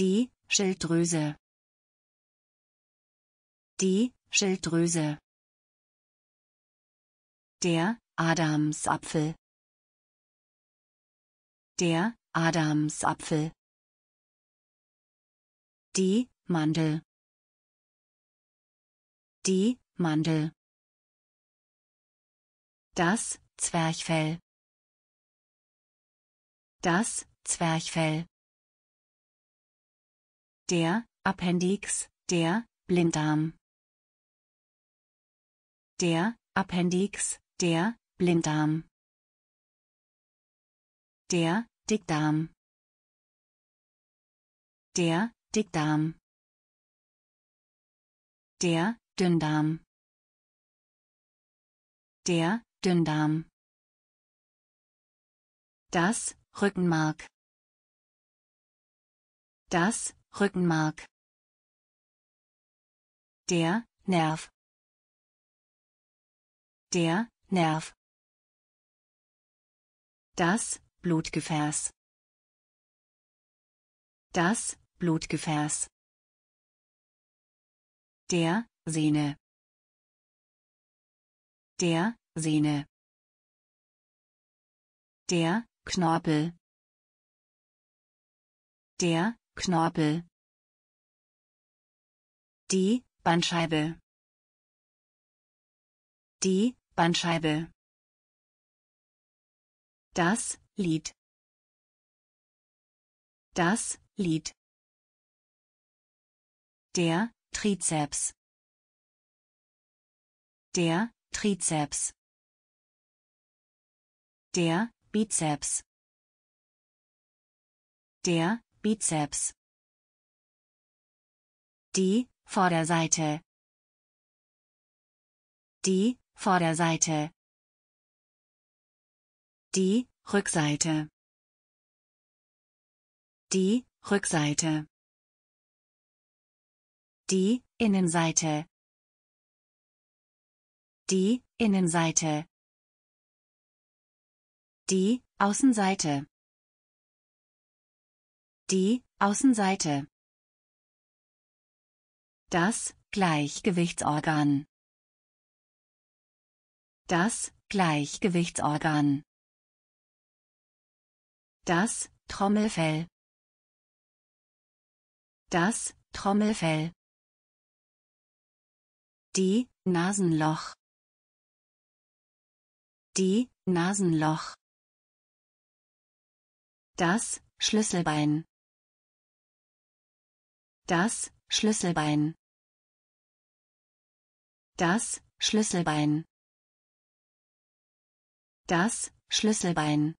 Die Schilddrüse. Die Schilddrüse. Der Adamsapfel. Der Adamsapfel. Die Mandel. Die Mandel. Das Zwerchfell. Das Zwerchfell der Appendix, der Blinddarm. Der Appendix, der Blinddarm. Der Dickdarm. Der Dickdarm. Der Dünndarm. Der Dünndarm. Das Rückenmark. Das Rückenmark der Nerv der Nerv das Blutgefäß das Blutgefäß der Sehne der Sehne der Knorpel der Knorpel. Die Bandscheibe. Die Bandscheibe. Das Lied. Das Lied. Der Trizeps. Der Trizeps. Der Bizeps. Der Bizeps. Die Vorderseite. Die Vorderseite. Die Rückseite. Die Rückseite. Die Innenseite. Die Innenseite. Die Außenseite die Außenseite. Das Gleichgewichtsorgan. Das Gleichgewichtsorgan. Das Trommelfell. Das Trommelfell. Die Nasenloch. Die Nasenloch. Das Schlüsselbein. Das Schlüsselbein. Das Schlüsselbein. Das Schlüsselbein.